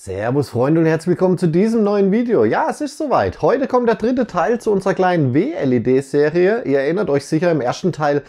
Servus Freunde und herzlich willkommen zu diesem neuen Video. Ja, es ist soweit. Heute kommt der dritte Teil zu unserer kleinen WLED-Serie. Ihr erinnert euch sicher, im ersten Teil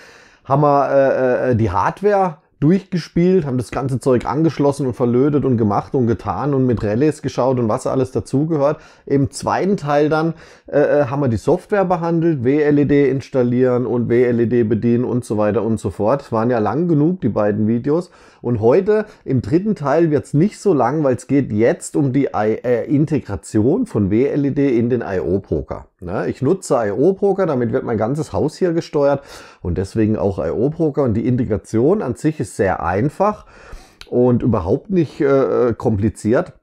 haben wir äh, äh, äh die Hardware durchgespielt, haben das ganze Zeug angeschlossen und verlötet und gemacht und getan und mit Relais geschaut und was alles dazugehört. Im zweiten Teil dann äh, äh haben wir die Software behandelt, WLED installieren und WLED bedienen und so weiter und so fort. waren ja lang genug, die beiden Videos. Und heute im dritten Teil wird's nicht so lang, weil es geht jetzt um die I äh, Integration von WLED in den IO-Poker. Ne? Ich nutze IO-Broker, damit wird mein ganzes Haus hier gesteuert und deswegen auch IO-Broker. Und die Integration an sich ist sehr einfach und überhaupt nicht äh, kompliziert.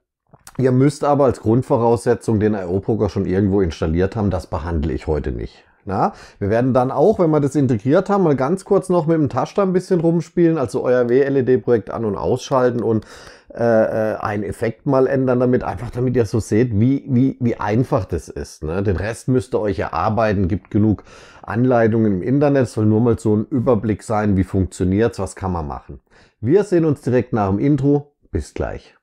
Ihr müsst aber als Grundvoraussetzung den IO-Broker schon irgendwo installiert haben. Das behandle ich heute nicht. Na, wir werden dann auch, wenn wir das integriert haben, mal ganz kurz noch mit dem Taster ein bisschen rumspielen, also euer WLED-Projekt an- und ausschalten und äh, äh, einen Effekt mal ändern damit, einfach damit ihr so seht, wie, wie, wie einfach das ist. Ne? Den Rest müsst ihr euch erarbeiten, gibt genug Anleitungen im Internet, soll nur mal so ein Überblick sein, wie funktioniert's, was kann man machen. Wir sehen uns direkt nach dem Intro, bis gleich.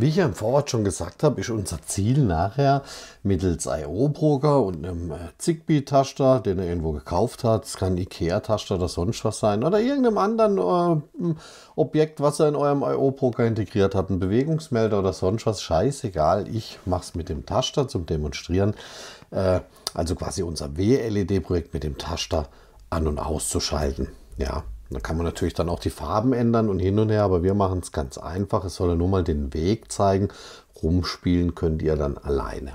Wie ich ja im Vorwort schon gesagt habe, ist unser Ziel nachher mittels IO-Broker und einem äh, Zigbee-Taster, den er irgendwo gekauft hat, es kann Ikea-Taster oder sonst was sein, oder irgendeinem anderen äh, Objekt, was er in eurem IO-Broker integriert hat, ein Bewegungsmelder oder sonst was, scheißegal, ich mache es mit dem Taster zum Demonstrieren, äh, also quasi unser WLED-Projekt mit dem Taster an- und auszuschalten. Ja, da kann man natürlich dann auch die Farben ändern und hin und her, aber wir machen es ganz einfach. Es soll ja nur mal den Weg zeigen. Rumspielen könnt ihr dann alleine.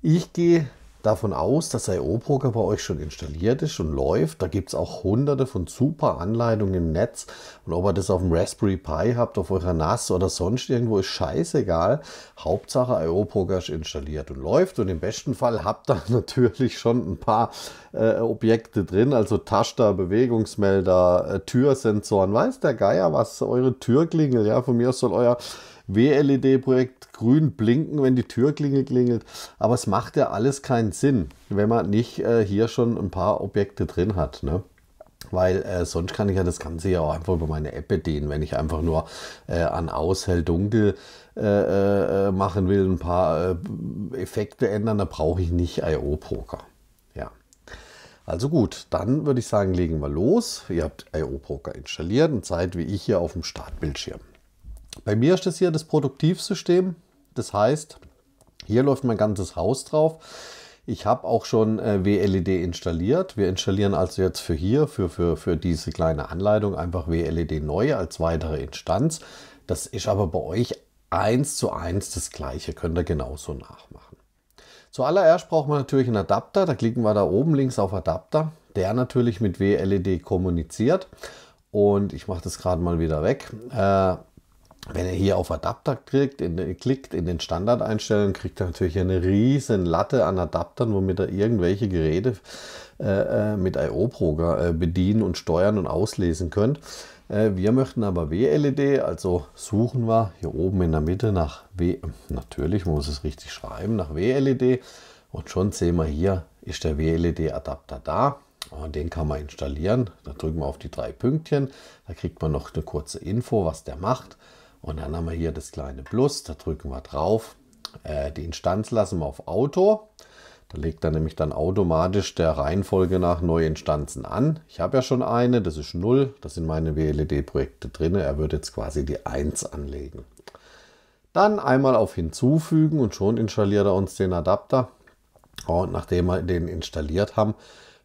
Ich gehe davon aus, dass io iOProger e e bei euch schon installiert ist und läuft. Da gibt es auch hunderte von super Anleitungen im Netz. Und ob ihr das auf dem Raspberry Pi habt, auf eurer NAS oder sonst irgendwo, ist scheißegal. Hauptsache io e iOProger ist installiert und läuft. Und im besten Fall habt ihr natürlich schon ein paar äh, Objekte drin, also Taster, Bewegungsmelder, äh, Türsensoren, weiß der Geier was, eure Türklingel, ja, von mir aus soll euer WLED-Projekt grün blinken, wenn die Türklingel klingelt. Aber es macht ja alles keinen Sinn, wenn man nicht äh, hier schon ein paar Objekte drin hat. Ne? Weil äh, sonst kann ich ja das Ganze ja auch einfach über meine App bedienen, wenn ich einfach nur äh, an aus, hell, dunkel äh, äh, äh, machen will, ein paar Effekte ändern, da brauche ich nicht IO-Poker. Ja. Also gut, dann würde ich sagen, legen wir los. Ihr habt IO-Poker installiert und seid wie ich hier auf dem Startbildschirm. Bei mir ist das hier das Produktivsystem. Das heißt, hier läuft mein ganzes Haus drauf. Ich habe auch schon äh, WLED installiert. Wir installieren also jetzt für hier, für, für, für diese kleine Anleitung einfach WLED neu als weitere Instanz. Das ist aber bei euch eins zu eins das gleiche. Könnt ihr genauso nachmachen. Zuallererst braucht man natürlich einen Adapter. Da klicken wir da oben links auf Adapter. Der natürlich mit WLED kommuniziert. Und ich mache das gerade mal wieder weg. Äh, wenn er hier auf Adapter klickt, in, klickt in den Standardeinstellungen, kriegt er natürlich eine riesen Latte an Adaptern, womit er irgendwelche Geräte äh, äh mit IO Pro äh, bedienen und steuern und auslesen könnt. Äh, wir möchten aber WLED, also suchen wir hier oben in der Mitte nach W. Natürlich muss es richtig schreiben nach WLED und schon sehen wir hier ist der WLED Adapter da. Und den kann man installieren. Da drücken wir auf die drei Pünktchen. Da kriegt man noch eine kurze Info, was der macht. Und dann haben wir hier das kleine Plus, da drücken wir drauf. Äh, die Instanz lassen wir auf Auto. Da legt er nämlich dann automatisch der Reihenfolge nach neue Instanzen an. Ich habe ja schon eine, das ist 0, das sind meine WLED-Projekte drin. Er wird jetzt quasi die 1 anlegen. Dann einmal auf Hinzufügen und schon installiert er uns den Adapter. Und nachdem wir den installiert haben,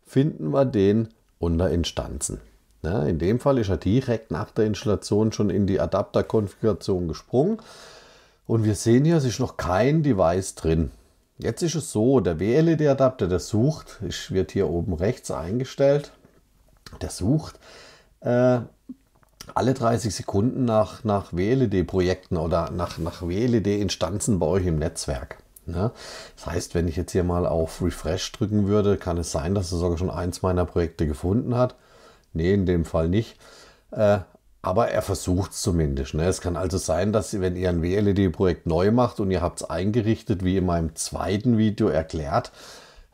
finden wir den unter Instanzen. Ja, in dem Fall ist er direkt nach der Installation schon in die Adapterkonfiguration gesprungen. Und wir sehen hier, es ist noch kein Device drin. Jetzt ist es so, der WLED-Adapter, der sucht, ich, wird hier oben rechts eingestellt, der sucht äh, alle 30 Sekunden nach, nach WLED-Projekten oder nach, nach WLED-Instanzen bei euch im Netzwerk. Ne? Das heißt, wenn ich jetzt hier mal auf Refresh drücken würde, kann es sein, dass er sogar schon eins meiner Projekte gefunden hat. Nee, in dem Fall nicht. Äh, aber er versucht es zumindest. Ne? Es kann also sein, dass wenn ihr ein WLED-Projekt neu macht und ihr habt es eingerichtet, wie in meinem zweiten Video erklärt,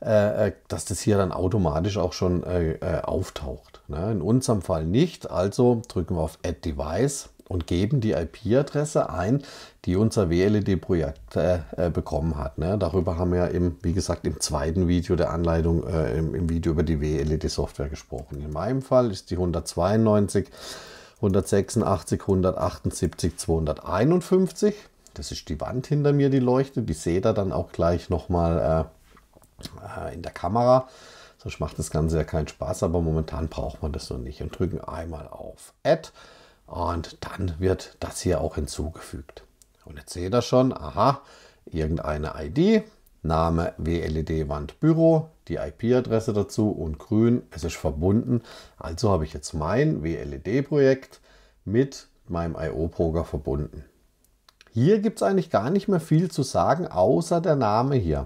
äh, äh, dass das hier dann automatisch auch schon äh, äh, auftaucht. Ne? In unserem Fall nicht, also drücken wir auf Add Device und geben die IP-Adresse ein, die unser WLED-Projekt äh, äh, bekommen hat. Ne? Darüber haben wir im, wie gesagt, im zweiten Video der Anleitung, äh, im, im Video über die WLED-Software gesprochen. In meinem Fall ist die 192, 186, 178, 251. Das ist die Wand hinter mir, die leuchtet. Die seht ihr dann auch gleich nochmal äh, äh, in der Kamera. Sonst macht das Ganze ja keinen Spaß, aber momentan braucht man das noch nicht. Und drücken einmal auf Add. Und dann wird das hier auch hinzugefügt. Und jetzt seht ihr schon, aha, irgendeine ID, Name WLED Wand Büro, die IP-Adresse dazu und grün, es ist verbunden. Also habe ich jetzt mein WLED-Projekt mit meinem io proger verbunden. Hier gibt es eigentlich gar nicht mehr viel zu sagen, außer der Name hier.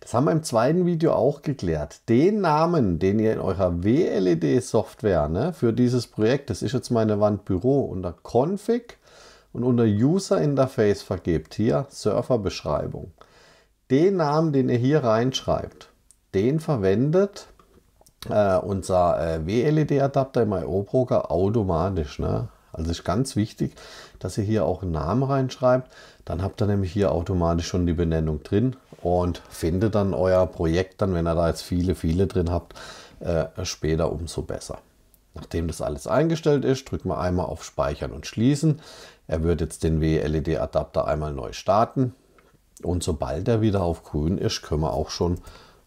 Das haben wir im zweiten Video auch geklärt. Den Namen, den ihr in eurer WLED-Software ne, für dieses Projekt, das ist jetzt meine Wand Büro, unter Config und unter User Interface vergebt, hier Serverbeschreibung. Den Namen, den ihr hier reinschreibt, den verwendet äh, unser äh, WLED-Adapter im io iOBroker automatisch. Ne? Also ist ganz wichtig, dass ihr hier auch einen Namen reinschreibt. Dann habt ihr nämlich hier automatisch schon die Benennung drin und findet dann euer Projekt dann, wenn ihr da jetzt viele, viele drin habt, äh, später umso besser. Nachdem das alles eingestellt ist, drücken wir einmal auf Speichern und Schließen. Er wird jetzt den WLED-Adapter einmal neu starten. Und sobald er wieder auf grün ist, können wir auch schon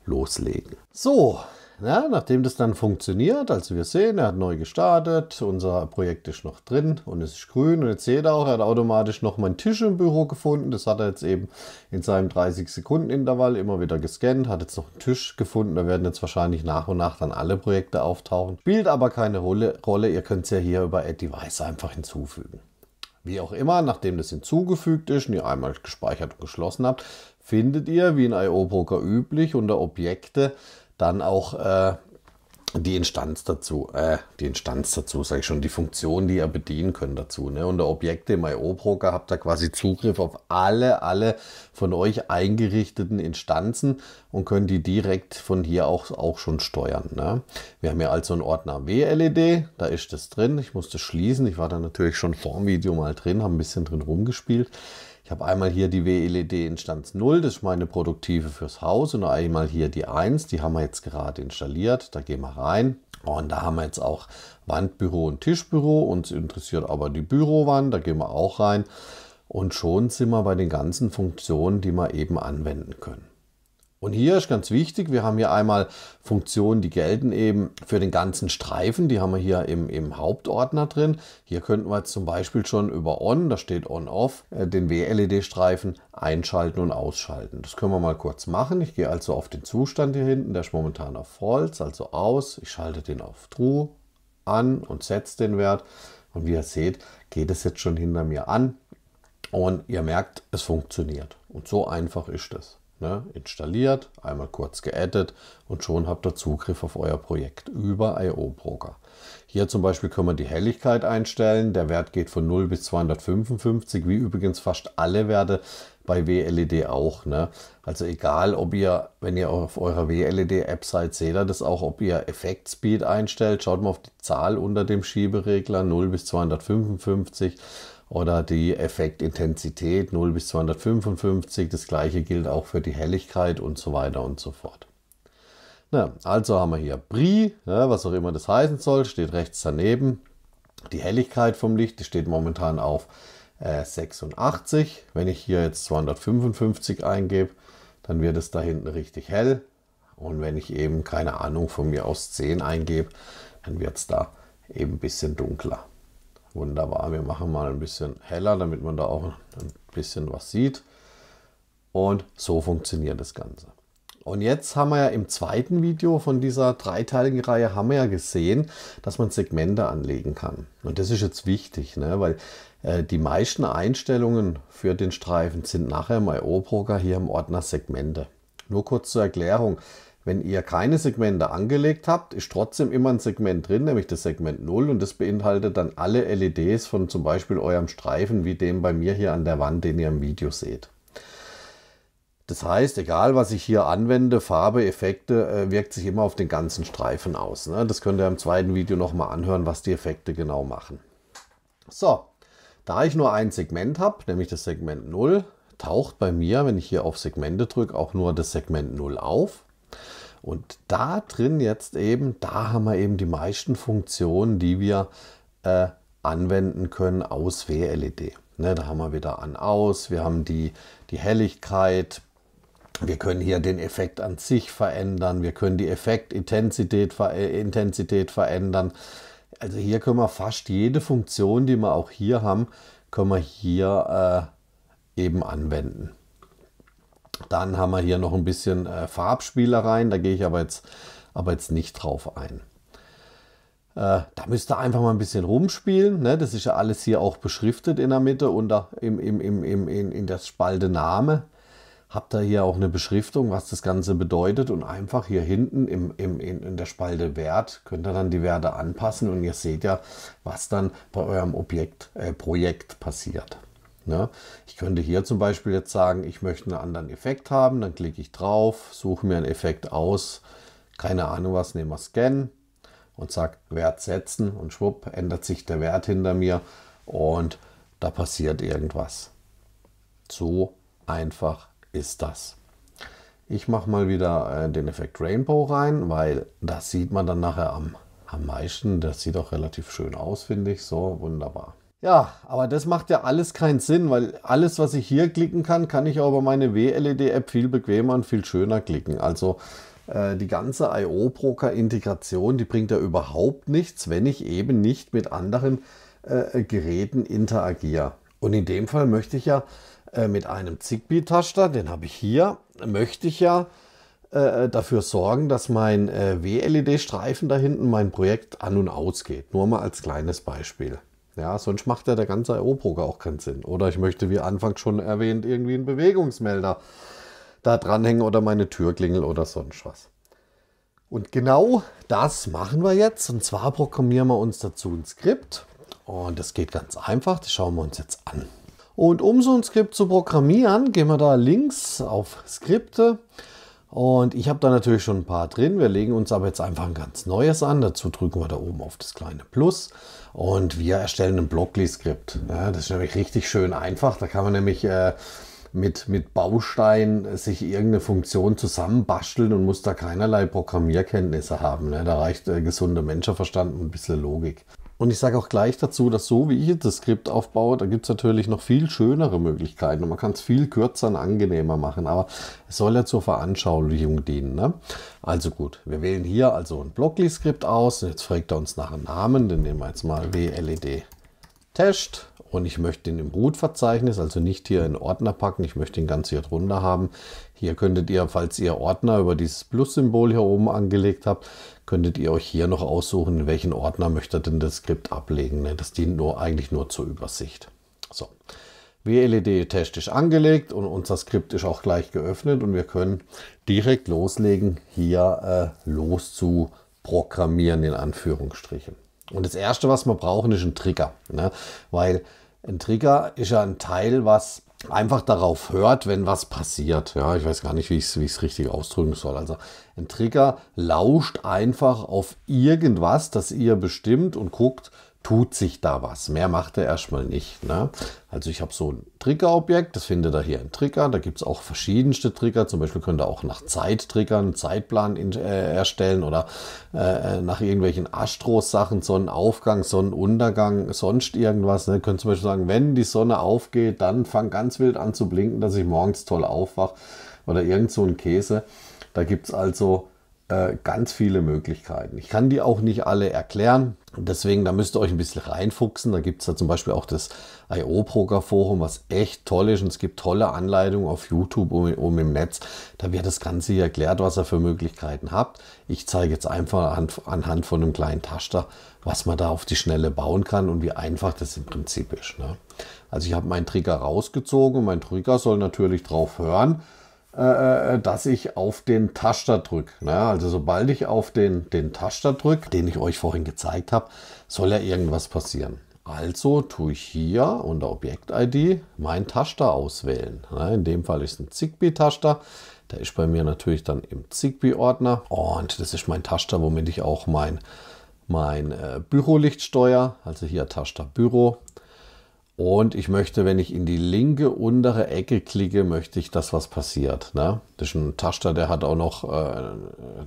loslegen. So, ja, nachdem das dann funktioniert, also wir sehen, er hat neu gestartet, unser Projekt ist noch drin und es ist grün und jetzt seht ihr auch, er hat automatisch noch meinen Tisch im Büro gefunden. Das hat er jetzt eben in seinem 30-Sekunden-Intervall immer wieder gescannt, hat jetzt noch einen Tisch gefunden. Da werden jetzt wahrscheinlich nach und nach dann alle Projekte auftauchen. Spielt aber keine Rolle, Rolle. ihr könnt es ja hier über Add Device einfach hinzufügen. Wie auch immer, nachdem das hinzugefügt ist und ihr einmal gespeichert und geschlossen habt, findet ihr, wie in IO-Broker üblich, unter Objekte dann auch äh, die Instanz dazu, äh, die Instanz dazu, sage ich schon, die Funktion, die ihr bedienen könnt dazu. Ne? Unter Objekte im IO-Broker habt ihr quasi Zugriff auf alle, alle von euch eingerichteten Instanzen und könnt die direkt von hier auch, auch schon steuern. Ne? Wir haben hier also einen Ordner WLED, da ist das drin. Ich musste schließen, ich war da natürlich schon vorm Video mal drin, habe ein bisschen drin rumgespielt. Ich habe einmal hier die WLED-Instanz e 0, das ist meine produktive fürs Haus und einmal hier die 1, die haben wir jetzt gerade installiert, da gehen wir rein. Und da haben wir jetzt auch Wandbüro und Tischbüro, uns interessiert aber die Bürowand, da gehen wir auch rein. Und schon sind wir bei den ganzen Funktionen, die wir eben anwenden können. Und hier ist ganz wichtig, wir haben hier einmal Funktionen, die gelten eben für den ganzen Streifen. Die haben wir hier im, im Hauptordner drin. Hier könnten wir jetzt zum Beispiel schon über On, da steht On-Off, äh, den WLED-Streifen einschalten und ausschalten. Das können wir mal kurz machen. Ich gehe also auf den Zustand hier hinten, der ist momentan auf False, also aus. Ich schalte den auf True an und setze den Wert. Und wie ihr seht, geht es jetzt schon hinter mir an. Und ihr merkt, es funktioniert. Und so einfach ist das. Ne? Installiert, einmal kurz geaddet und schon habt ihr Zugriff auf euer Projekt über IO-Broker. Hier zum Beispiel können wir die Helligkeit einstellen. Der Wert geht von 0 bis 255, wie übrigens fast alle Werte bei WLED auch. Ne? Also egal, ob ihr, wenn ihr auf eurer WLED-App seid, seht ihr das auch, ob ihr Effektspeed einstellt. Schaut mal auf die Zahl unter dem Schieberegler 0 bis 255 oder die Effektintensität 0 bis 255. Das gleiche gilt auch für die Helligkeit und so weiter und so fort. Na, also haben wir hier Bri, ja, was auch immer das heißen soll, steht rechts daneben. Die Helligkeit vom Licht, die steht momentan auf äh, 86. Wenn ich hier jetzt 255 eingebe, dann wird es da hinten richtig hell. Und wenn ich eben, keine Ahnung, von mir aus 10 eingebe, dann wird es da eben ein bisschen dunkler. Wunderbar, wir machen mal ein bisschen heller, damit man da auch ein bisschen was sieht. Und so funktioniert das Ganze. Und jetzt haben wir ja im zweiten Video von dieser dreiteiligen Reihe haben wir ja gesehen, dass man Segmente anlegen kann. Und das ist jetzt wichtig, ne? weil äh, die meisten Einstellungen für den Streifen sind nachher im IO-Broker hier im Ordner Segmente. Nur kurz zur Erklärung. Wenn ihr keine Segmente angelegt habt, ist trotzdem immer ein Segment drin, nämlich das Segment 0 und das beinhaltet dann alle LEDs von zum Beispiel eurem Streifen, wie dem bei mir hier an der Wand, den ihr im Video seht. Das heißt, egal was ich hier anwende, Farbe, Effekte, äh, wirkt sich immer auf den ganzen Streifen aus. Ne? Das könnt ihr im zweiten Video nochmal anhören, was die Effekte genau machen. So, da ich nur ein Segment habe, nämlich das Segment 0, taucht bei mir, wenn ich hier auf Segmente drücke, auch nur das Segment 0 auf. Und da drin jetzt eben, da haben wir eben die meisten Funktionen, die wir äh, anwenden können aus WLED. Ne, da haben wir wieder an, aus, wir haben die, die Helligkeit, wir können hier den Effekt an sich verändern, wir können die Effektintensität ver äh, Intensität verändern. Also hier können wir fast jede Funktion, die wir auch hier haben, können wir hier äh, eben anwenden. Dann haben wir hier noch ein bisschen äh, Farbspielereien, da gehe ich aber jetzt, aber jetzt nicht drauf ein. Äh, da müsst ihr einfach mal ein bisschen rumspielen. Ne? Das ist ja alles hier auch beschriftet in der Mitte und da im, im, im, im, in, in der Spalte Name. Habt ihr hier auch eine Beschriftung, was das Ganze bedeutet und einfach hier hinten im, im, in, in der Spalte Wert könnt ihr dann die Werte anpassen und ihr seht ja, was dann bei eurem Objekt, äh, Projekt passiert. Ja, ne? ich könnte hier zum Beispiel jetzt sagen, ich möchte einen anderen Effekt haben, dann klicke ich drauf, suche mir einen Effekt aus, keine Ahnung was, nehme wir Scan und sage Wert setzen und schwupp ändert sich der Wert hinter mir und da passiert irgendwas. So einfach ist das. Ich mache mal wieder äh, den Effekt Rainbow rein, weil das sieht man dann nachher am, am meisten. Das sieht auch relativ schön aus, finde ich. So, wunderbar. Ja, aber das macht ja alles keinen Sinn, weil alles, was ich hier klicken kann, kann ich auch über meine WLED-App viel bequemer und viel schöner klicken. Also äh, die ganze IO-Broker-Integration, die bringt ja überhaupt nichts, wenn ich eben nicht mit anderen äh, Geräten interagiere. Und in dem Fall möchte ich ja äh, mit einem Zigbee-Taster, den habe ich hier, möchte ich ja äh, dafür sorgen, dass mein äh, WLED-Streifen da hinten mein Projekt an und ausgeht. Nur mal als kleines Beispiel. Ja, sonst macht ja der ganze io broker auch keinen Sinn. Oder ich möchte, wie anfangs schon erwähnt, irgendwie einen Bewegungsmelder da dranhängen oder meine Türklingel oder sonst was. Und genau das machen wir jetzt. Und zwar programmieren wir uns dazu ein Skript. Und das geht ganz einfach. Das schauen wir uns jetzt an. Und um so ein Skript zu programmieren, gehen wir da links auf Skripte. Und ich habe da natürlich schon ein paar drin. Wir legen uns aber jetzt einfach ein ganz neues an. Dazu drücken wir da oben auf das kleine Plus und wir erstellen ein Blockly-Skript. Ja, das ist nämlich richtig schön einfach. Da kann man nämlich äh, mit, mit Baustein sich irgendeine Funktion zusammenbasteln und muss da keinerlei Programmierkenntnisse haben. Ne? Da reicht äh, gesunder Menschenverstand und ein bisschen Logik. Und ich sage auch gleich dazu, dass so wie ich jetzt das Skript aufbaue, da gibt es natürlich noch viel schönere Möglichkeiten und man kann es viel kürzer und angenehmer machen, aber es soll ja zur Veranschaulichung dienen. Ne? Also gut, wir wählen hier also ein Blockly-Skript aus und jetzt fragt er uns nach einem Namen, den nehmen wir jetzt mal WLED Test und ich möchte ihn im Root-Verzeichnis, also nicht hier in Ordner packen, ich möchte ihn ganz hier drunter haben. Hier könntet ihr, falls ihr Ordner über dieses Plus-Symbol hier oben angelegt habt, könntet ihr euch hier noch aussuchen, in welchen Ordner möchtet ihr denn das Skript ablegen. Ne, das dient nur, eigentlich nur zur Übersicht. So, WLED-Test ist angelegt und unser Skript ist auch gleich geöffnet und wir können direkt loslegen, hier äh, los in Anführungsstrichen. Und das Erste, was wir brauchen, ist ein Trigger, ne? weil ein Trigger ist ja ein Teil, was einfach darauf hört, wenn was passiert. Ja, ich weiß gar nicht, wie ich es richtig ausdrücken soll. Also ein Trigger lauscht einfach auf irgendwas, das ihr bestimmt und guckt, tut sich da was. Mehr macht er erstmal nicht. Ne? Also ich habe so ein Triggerobjekt, das findet er hier in Trigger. Da gibt es auch verschiedenste Trigger. Zum Beispiel könnt ihr auch nach Zeit triggern, Zeitplan in, äh, erstellen oder äh, äh, nach irgendwelchen Astro-Sachen, Sonnenaufgang, Sonnenuntergang, sonst irgendwas. Ne? Ihr könnt zum Beispiel sagen, wenn die Sonne aufgeht, dann fang ganz wild an zu blinken, dass ich morgens toll aufwache oder irgend so ein Käse. Da gibt es also äh, ganz viele Möglichkeiten. Ich kann die auch nicht alle erklären. Deswegen, da müsst ihr euch ein bisschen reinfuchsen. Da gibt es ja zum Beispiel auch das IO-Broker-Forum, was echt toll ist. Und es gibt tolle Anleitungen auf YouTube und, um, um im Netz. Da wird das Ganze hier erklärt, was ihr für Möglichkeiten habt. Ich zeige jetzt einfach an, anhand von einem kleinen Taster, was man da auf die Schnelle bauen kann und wie einfach das im Prinzip ist. Ne? Also ich habe meinen Trigger rausgezogen und mein Trigger soll natürlich drauf hören äh, äh, dass ich auf den Taster drücke. Ne? Ja, also sobald ich auf den, den Taster drücke, den ich euch vorhin gezeigt habe, soll ja irgendwas passieren. Also tue ich hier unter Objekt-ID meinen Taster auswählen. Ne? in dem Fall ist ein Zigbee-Taster. Der ist bei mir natürlich dann im Zigbee-Ordner. Und das ist mein Taster, womit ich auch mein, mein äh, Bürolicht steuere. Also hier Taster Büro. Und ich möchte, wenn ich in die linke untere Ecke klicke, möchte ich, dass was passiert. Ne? Das ist ein Taster, der hat auch noch äh,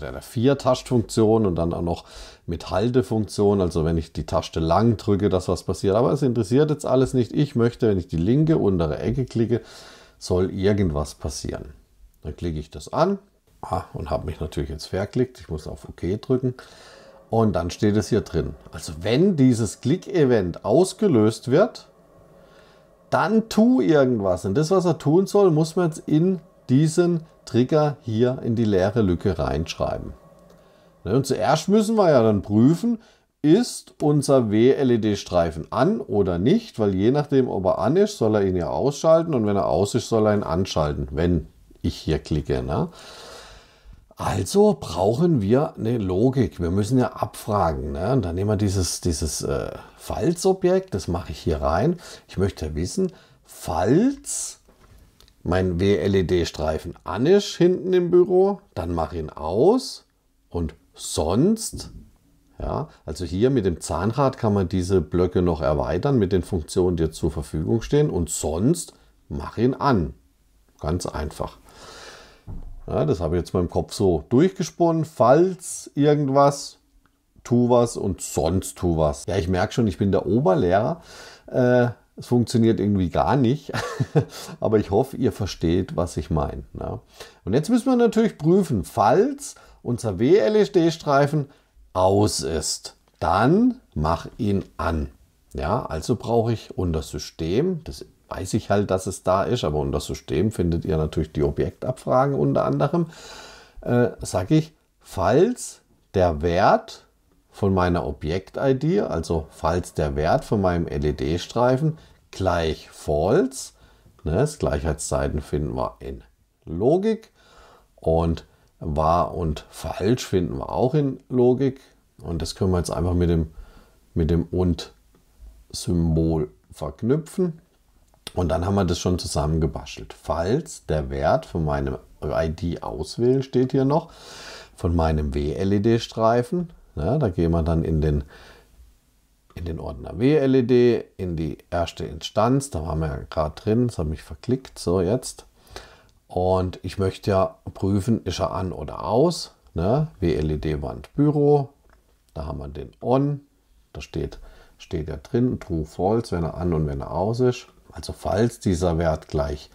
der hat vier Taschfunktion und dann auch noch mit Haltefunktion. Also wenn ich die Taste lang drücke, dass was passiert. Aber es interessiert jetzt alles nicht. Ich möchte, wenn ich die linke untere Ecke klicke, soll irgendwas passieren. Dann klicke ich das an ah, und habe mich natürlich jetzt verklickt. Ich muss auf OK drücken. Und dann steht es hier drin. Also wenn dieses klick event ausgelöst wird, dann tu irgendwas. Und das, was er tun soll, muss man jetzt in diesen Trigger hier in die leere Lücke reinschreiben. Ne, und zuerst müssen wir ja dann prüfen, ist unser WLED-Streifen an oder nicht, weil je nachdem, ob er an ist, soll er ihn ja ausschalten und wenn er aus ist, soll er ihn anschalten, wenn ich hier klicke. Ne? Also brauchen wir eine Logik. Wir müssen ja abfragen. Ne? Und dann nehmen wir dieses, dieses äh, Falls-Objekt, das mache ich hier rein. Ich möchte wissen, falls mein WLED-Streifen an ist hinten im Büro, dann mache ich ihn aus und sonst. Ja, also hier mit dem Zahnrad kann man diese Blöcke noch erweitern mit den Funktionen, die zur Verfügung stehen und sonst mache ich ihn an. Ganz einfach. Ja, das habe ich jetzt meinem Kopf so durchgesponnen. Falls irgendwas, tu was und sonst tu was. Ja, ich merke schon, ich bin der Oberlehrer. Äh, es funktioniert irgendwie gar nicht, aber ich hoffe, ihr versteht, was ich meine. Ne? Und jetzt müssen wir natürlich prüfen, falls unser WLSD-Streifen e aus ist, dann mach ihn an. Ja, also brauche ich unter System das weiß ich halt, dass es da ist, aber unter System findet ihr natürlich die Objektabfragen unter anderem. Äh, Sage ich, falls der Wert von meiner Objekt-ID, also falls der Wert von meinem LED-Streifen gleich false, ne, das Gleichheitszeichen finden wir in Logik und wahr und falsch finden wir auch in Logik. Und das können wir jetzt einfach mit dem, mit dem und Symbol verknüpfen. Und dann haben wir das schon zusammen Falls der Wert von meinem ID auswählen steht hier noch, von meinem WLED-Streifen, ja, ne, da gehen wir dann in den, in den Ordner WLED, in die erste Instanz, da waren wir ja gerade drin, das habe ich verklickt, so jetzt. Und ich möchte ja prüfen, ist er an oder aus. Ne? WLED-Wand Büro, da haben wir den On, da steht, steht er drin, True False, wenn er an und wenn er aus ist. Also falls dieser Wert gleich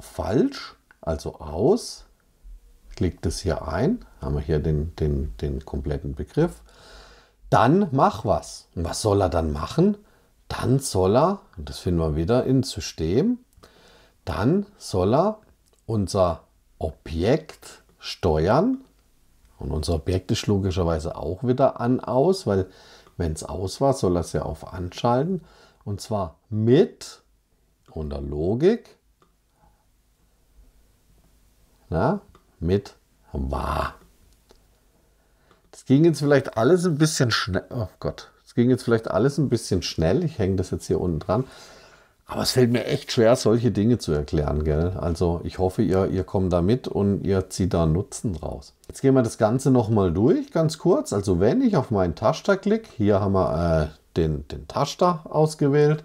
falsch, also aus, klickt es hier ein, haben wir hier den, den, den kompletten Begriff, dann mach was. Und was soll er dann machen? Dann soll er, und das finden wir wieder in System, dann soll er unser Objekt steuern. Und unser Objekt ist logischerweise auch wieder an aus, weil wenn es aus war, soll er es ja auf anschalten. Und zwar mit unter Logik, na, mit war. Das ging jetzt vielleicht alles ein bisschen schnell. Oh Gott, es ging jetzt vielleicht alles ein bisschen schnell. Ich hänge das jetzt hier unten dran. Aber es fällt mir echt schwer, solche Dinge zu erklären, gell? Also ich hoffe, ihr, ihr kommt da mit und ihr zieht da Nutzen draus. Jetzt gehen wir das Ganze nochmal durch, ganz kurz. Also wenn ich auf meinen Taster klicke, hier haben wir äh, den, den Taster ausgewählt.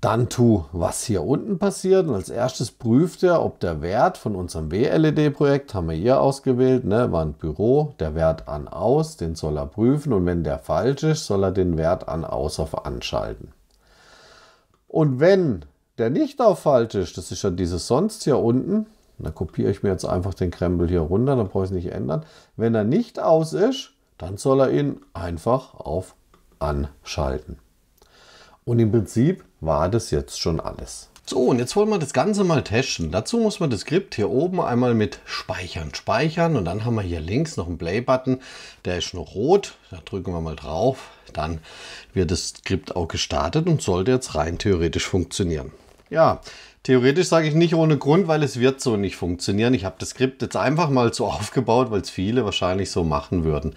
Dann tu, was hier unten passiert. Und als erstes prüft er, ob der Wert von unserem WLED-Projekt, haben wir hier ausgewählt, ne, war ein Büro, der Wert an aus, den soll er prüfen. Und wenn der falsch ist, soll er den Wert an aus auf anschalten. Und wenn der nicht auf falsch ist, das ist ja dieses sonst hier unten, dann kopiere ich mir jetzt einfach den Krempel hier runter, dann brauche ich es nicht ändern. Wenn er nicht aus ist, dann soll er ihn einfach auf anschalten. Und im Prinzip war das jetzt schon alles. So, und jetzt wollen wir das Ganze mal testen. Dazu muss man das Skript hier oben einmal mit Speichern speichern und dann haben wir hier links noch einen Play-Button, der ist noch rot, da drücken wir mal drauf, dann wird das Skript auch gestartet und sollte jetzt rein theoretisch funktionieren. Ja, Theoretisch sage ich nicht ohne Grund, weil es wird so nicht funktionieren. Ich habe das Skript jetzt einfach mal so aufgebaut, weil es viele wahrscheinlich so machen würden.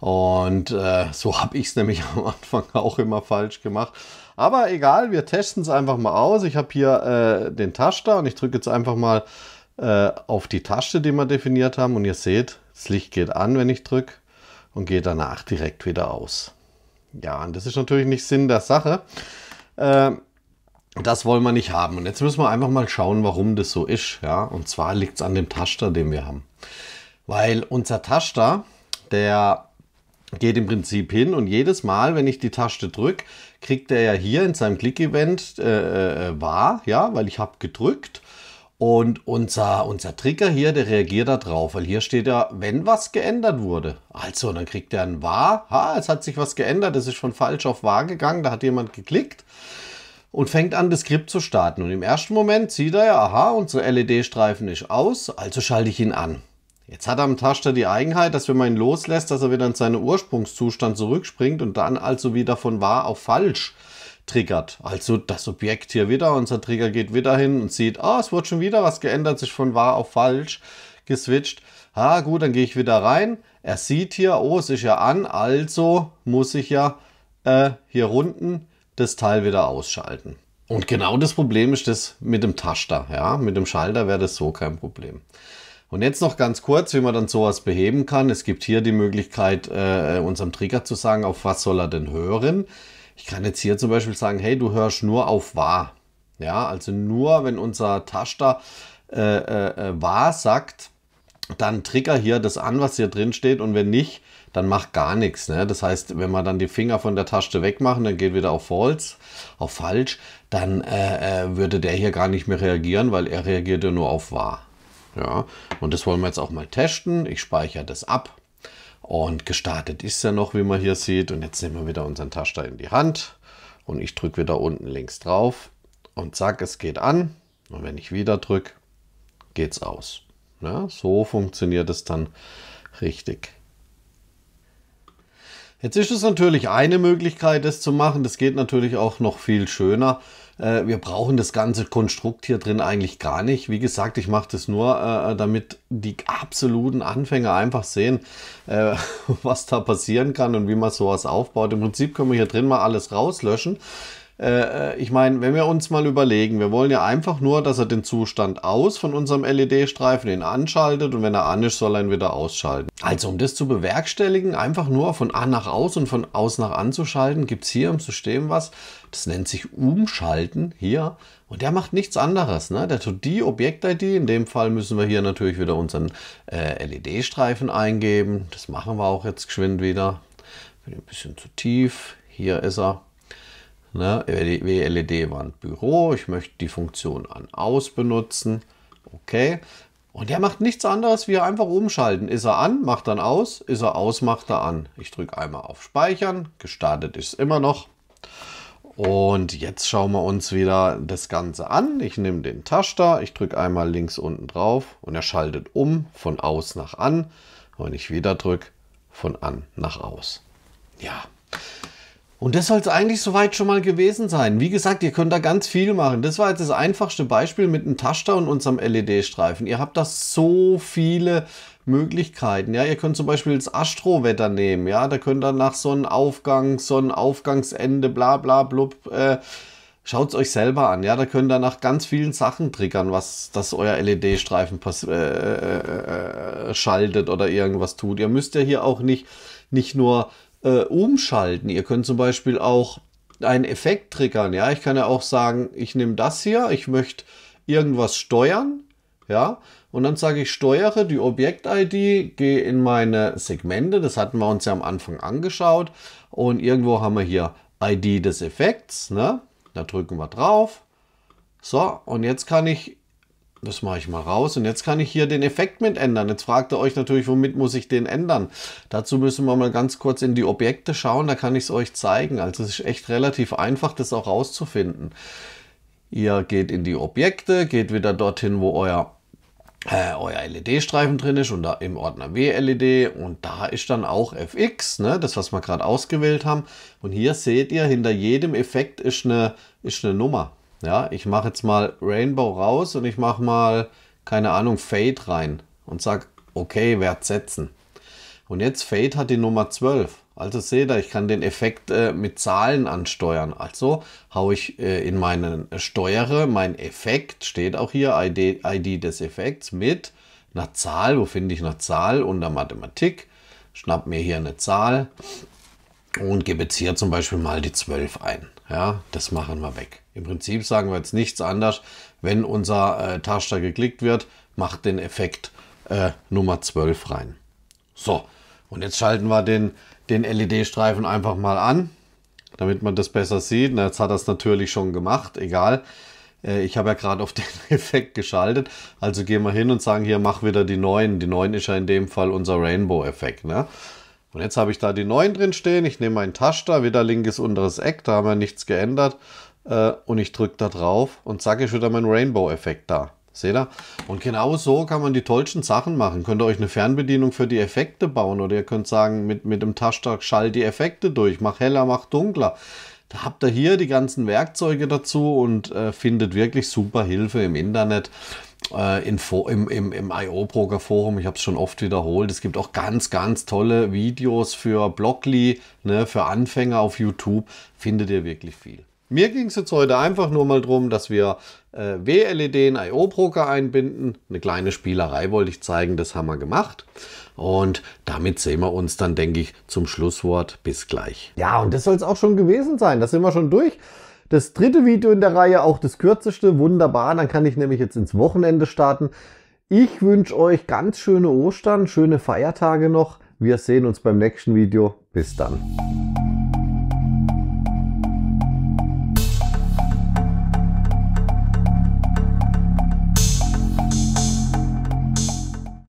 Und äh, so habe ich es nämlich am Anfang auch immer falsch gemacht. Aber egal, wir testen es einfach mal aus. Ich habe hier äh, den Tasch da und ich drücke jetzt einfach mal äh, auf die Tasche, die wir definiert haben. Und ihr seht, das Licht geht an, wenn ich drücke und geht danach direkt wieder aus. Ja, und das ist natürlich nicht Sinn der Sache. Ähm, das wollen wir nicht haben. Und jetzt müssen wir einfach mal schauen, warum das so ist. Ja? Und zwar liegt es an dem Taster, den wir haben. Weil unser Taster, der geht im Prinzip hin und jedes Mal, wenn ich die Taste drücke, kriegt er ja hier in seinem Click-Event äh, äh, wahr, ja, weil ich habe gedrückt. Und unser, unser Trigger hier, der reagiert da drauf, weil hier steht ja, wenn was geändert wurde. Also, dann kriegt er ein wahr, ha, es hat sich was geändert, es ist von falsch auf wahr gegangen, da hat jemand geklickt und fängt an, das Skript zu starten. Und im ersten Moment sieht er ja, aha, unser LED-Streifen ist aus, also schalte ich ihn an. Jetzt hat er am Taster die Eigenheit, dass wenn man ihn loslässt, dass er wieder in seinen Ursprungszustand zurückspringt und dann also wieder von wahr auf falsch triggert. Also das Objekt hier wieder, unser Trigger geht wieder hin und sieht, oh, es wurde schon wieder was geändert, sich von wahr auf falsch geswitcht. Ah, gut, dann gehe ich wieder rein. Er sieht hier, oh, es ist ja an, also muss ich ja äh, hier unten das Teil wieder ausschalten. Und genau das Problem ist das mit dem Taster. Ja, mit dem Schalter wäre das so kein Problem. Und jetzt noch ganz kurz, wie man dann sowas beheben kann. Es gibt hier die Möglichkeit, äh, unserem Trigger zu sagen, auf was soll er denn hören. Ich kann jetzt hier zum Beispiel sagen, hey, du hörst nur auf wahr. Ja, also nur, wenn unser Taster äh, äh, äh wahr sagt, dann trigger hier das an, was hier drin steht. Und wenn nicht, dann macht gar nichts. Ne? Das heißt, wenn man dann die Finger von der Taste wegmachen, dann geht wieder auf False, auf Falsch, dann äh, äh, würde der hier gar nicht mehr reagieren, weil er reagiert ja nur auf Wahr. Ja? Und das wollen wir jetzt auch mal testen. Ich speichere das ab. Und gestartet ist er noch, wie man hier sieht. Und jetzt nehmen wir wieder unseren Taster in die Hand. Und ich drücke wieder unten links drauf. Und zack, es geht an. Und wenn ich wieder drücke, geht es aus. Ja, so funktioniert es dann richtig. Jetzt ist es natürlich eine Möglichkeit, das zu machen. Das geht natürlich auch noch viel schöner. Äh, wir brauchen das ganze Konstrukt hier drin eigentlich gar nicht. Wie gesagt, ich mache das nur, äh, damit die absoluten Anfänger einfach sehen, äh, was da passieren kann und wie man sowas aufbaut. Im Prinzip können wir hier drin mal alles rauslöschen. Äh, äh, ich meine, wenn wir uns mal überlegen, wir wollen ja einfach nur, dass er den Zustand aus von unserem LED-Streifen ihn anschaltet und wenn er an ist, soll er ihn wieder ausschalten. Also um das zu bewerkstelligen, einfach nur von an nach aus und von aus nach anzuschalten, gibt es hier im System was, das nennt sich Umschalten hier. Und der macht nichts anderes. Ne? Der tut die Objekt-ID, in dem Fall müssen wir hier natürlich wieder unseren äh, LED-Streifen eingeben. Das machen wir auch jetzt geschwind wieder. Bin ein bisschen zu tief. Hier ist er. Ne? WLED wand Büro, ich möchte die Funktion an aus benutzen. Okay. Und der macht nichts anderes, wie einfach umschalten. Ist er an, macht dann aus, ist er aus, macht er an. Ich drücke einmal auf Speichern, gestartet ist es immer noch. Und jetzt schauen wir uns wieder das Ganze an. Ich nehme den Taster, ich drücke einmal links unten drauf und er schaltet um von aus nach an. Und ich wieder drücke, von an nach aus. Ja. Und das soll es eigentlich soweit schon mal gewesen sein. Wie gesagt, ihr könnt da ganz viel machen. Das war jetzt das einfachste Beispiel mit einem Touchdown und unserem LED-Streifen. Ihr habt da so viele Möglichkeiten. Ja, ihr könnt zum Beispiel das Astrowetter nehmen. Ja, da könnt ihr nach Sonnenaufgang, Sonnenaufgangsende, bla bla blub. Äh, Schaut es euch selber an, ja, da könnt ihr nach ganz vielen Sachen triggern, was dass euer LED-Streifen äh, äh, äh, schaltet oder irgendwas tut. Ihr müsst ja hier auch nicht, nicht nur äh, umschalten. Ihr könnt zum Beispiel auch einen Effekt triggern. Ja, ich kann ja auch sagen, ich nehme das hier, ich möchte irgendwas steuern. Ja, und dann sage ich, steuere die Objekt-ID, gehe in meine Segmente. Das hatten wir uns ja am Anfang angeschaut. Und irgendwo haben wir hier ID des Effekts. Ne? Da drücken wir drauf. So, und jetzt kann ich das mache ich mal raus und jetzt kann ich hier den Effekt mit ändern. Jetzt fragt ihr euch natürlich, womit muss ich den ändern? Dazu müssen wir mal ganz kurz in die Objekte schauen, da kann ich es euch zeigen. Also es ist echt relativ einfach, das auch rauszufinden. Ihr geht in die Objekte, geht wieder dorthin, wo euer, äh, euer LED-Streifen drin ist und da im Ordner WLED und da ist dann auch FX, ne, das was wir gerade ausgewählt haben. Und hier seht ihr, hinter jedem Effekt ist eine, ist eine Nummer. Ja, ich mache jetzt mal Rainbow raus und ich mache mal, keine Ahnung, Fade rein und sage, okay, Wert setzen. Und jetzt Fade hat die Nummer 12. Also seht ihr, ich kann den Effekt äh, mit Zahlen ansteuern. Also haue ich äh, in meinen äh, Steuere, mein Effekt, steht auch hier ID, ID des Effekts mit einer Zahl. Wo finde ich eine Zahl? Unter Mathematik. Schnapp mir hier eine Zahl und gebe jetzt hier zum Beispiel mal die 12 ein. Ja, das machen wir weg. Im Prinzip sagen wir jetzt nichts anders, Wenn unser äh, Taster geklickt wird, macht den Effekt äh, Nummer 12 rein. So, und jetzt schalten wir den, den LED-Streifen einfach mal an, damit man das besser sieht. Na, jetzt hat er es natürlich schon gemacht, egal. Äh, ich habe ja gerade auf den Effekt geschaltet. Also gehen wir hin und sagen hier, mach wieder die neuen. Die neuen ist ja in dem Fall unser Rainbow-Effekt. Ne? Und jetzt habe ich da die 9 drin stehen. Ich nehme meinen Taster, wieder linkes unteres Eck, da haben wir nichts geändert. Äh, und ich drücke da drauf und zack ist wieder mein Rainbow-Effekt da. Seht ihr? Und genau so kann man die tollsten Sachen machen. Könnt ihr euch eine Fernbedienung für die Effekte bauen oder ihr könnt sagen, mit, mit dem Taster schall die Effekte durch, mach heller, mach dunkler. Da habt ihr hier die ganzen Werkzeuge dazu und äh, findet wirklich super Hilfe im Internet. Äh, in, im, im, im IO-Broker Forum, ich habe es schon oft wiederholt, es gibt auch ganz, ganz tolle Videos für Blockly, ne, für Anfänger auf YouTube, findet ihr wirklich viel. Mir ging es jetzt heute einfach nur mal darum, dass wir äh, WLED in IO-Broker einbinden. Eine kleine Spielerei wollte ich zeigen, das haben wir gemacht. Und damit sehen wir uns dann, denke ich, zum Schlusswort. Bis gleich. Ja, und das soll es auch schon gewesen sein. Da sind wir schon durch. Das dritte Video in der Reihe, auch das kürzeste, wunderbar, dann kann ich nämlich jetzt ins Wochenende starten. Ich wünsche euch ganz schöne Ostern, schöne Feiertage noch. Wir sehen uns beim nächsten Video. Bis dann.